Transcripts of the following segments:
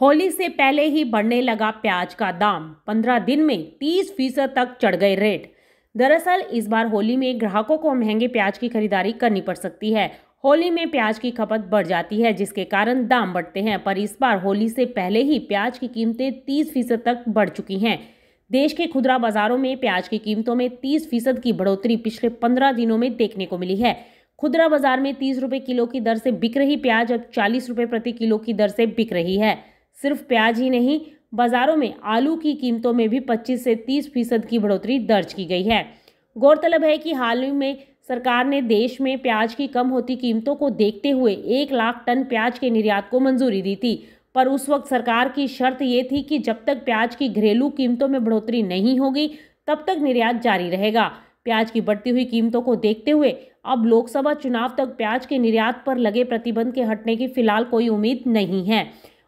होली से पहले ही बढ़ने लगा प्याज का दाम पंद्रह दिन में तीस फीसद तक चढ़ गए रेट दरअसल इस बार होली में ग्राहकों को महंगे प्याज की खरीदारी करनी पड़ सकती है होली में प्याज की खपत बढ़ जाती है जिसके कारण दाम बढ़ते हैं पर इस बार होली से पहले ही प्याज की कीमतें तीस फीसद तक बढ़ चुकी हैं देश के खुदरा बाजारों में प्याज की कीमतों में तीस फीसद की बढ़ोतरी पिछले पंद्रह दिनों में देखने को मिली है खुदरा बाजार में तीस रुपये किलो की दर से बिक रही प्याज अब चालीस रुपये प्रति किलो की दर से बिक रही है सिर्फ प्याज ही नहीं बाज़ारों में आलू की कीमतों में भी 25 से 30 फीसद की बढ़ोतरी दर्ज की गई है गौरतलब है कि हाल ही में सरकार ने देश में प्याज की कम होती कीमतों को देखते हुए एक लाख टन प्याज के निर्यात को मंजूरी दी थी पर उस वक्त सरकार की शर्त ये थी कि जब तक प्याज की घरेलू कीमतों में बढ़ोतरी नहीं होगी तब तक निर्यात जारी रहेगा प्याज की बढ़ती हुई कीमतों को देखते हुए अब लोकसभा चुनाव तक प्याज के निर्यात पर लगे प्रतिबंध के हटने की फिलहाल कोई उम्मीद नहीं है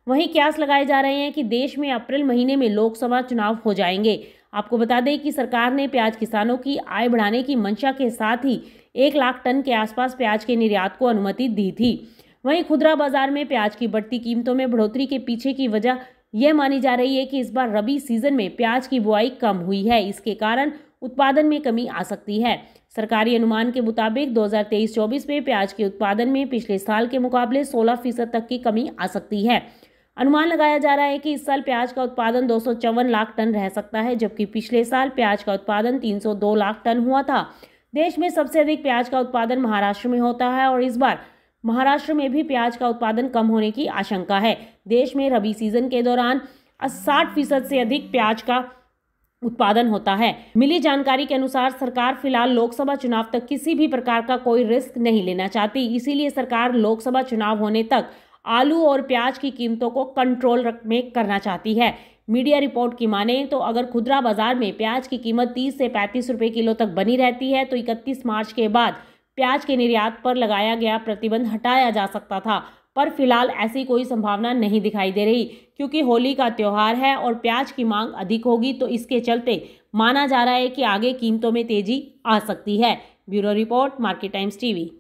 वहीं क्यास लगाए जा रहे हैं कि देश में अप्रैल महीने में लोकसभा चुनाव हो जाएंगे आपको बता दें कि सरकार ने प्याज किसानों की आय बढ़ाने की मंशा के साथ ही एक लाख टन के आसपास प्याज के निर्यात को अनुमति दी थी वहीं खुदरा बाजार में प्याज की बढ़ती कीमतों में बढ़ोतरी के पीछे की वजह यह मानी जा रही है कि इस बार रबी सीजन में प्याज की बुआई कम हुई है इसके कारण उत्पादन में कमी आ सकती है सरकारी अनुमान के मुताबिक 2023-24 में प्याज के उत्पादन में पिछले साल के मुकाबले 16 फीसद तक की कमी आ सकती है अनुमान लगाया जा रहा है कि इस साल प्याज का उत्पादन दो लाख टन रह सकता है जबकि पिछले साल प्याज का उत्पादन 302 लाख टन हुआ था देश में सबसे अधिक प्याज का उत्पादन महाराष्ट्र में होता है और इस बार महाराष्ट्र में भी प्याज का उत्पादन कम होने की आशंका है देश में रबी सीजन के दौरान साठ फीसद से अधिक प्याज का उत्पादन होता है मिली जानकारी के अनुसार सरकार फिलहाल लोकसभा चुनाव तक किसी भी प्रकार का कोई रिस्क नहीं लेना चाहती इसीलिए सरकार लोकसभा चुनाव होने तक आलू और प्याज की कीमतों को कंट्रोल में करना चाहती है मीडिया रिपोर्ट की माने तो अगर खुदरा बाजार में प्याज की कीमत 30 से पैंतीस रुपये किलो तक बनी रहती है तो 31 मार्च के बाद प्याज के निर्यात पर लगाया गया प्रतिबंध हटाया जा सकता था पर फिलहाल ऐसी कोई संभावना नहीं दिखाई दे रही क्योंकि होली का त्यौहार है और प्याज की मांग अधिक होगी तो इसके चलते माना जा रहा है कि आगे कीमतों में तेजी आ सकती है bureau report market times TV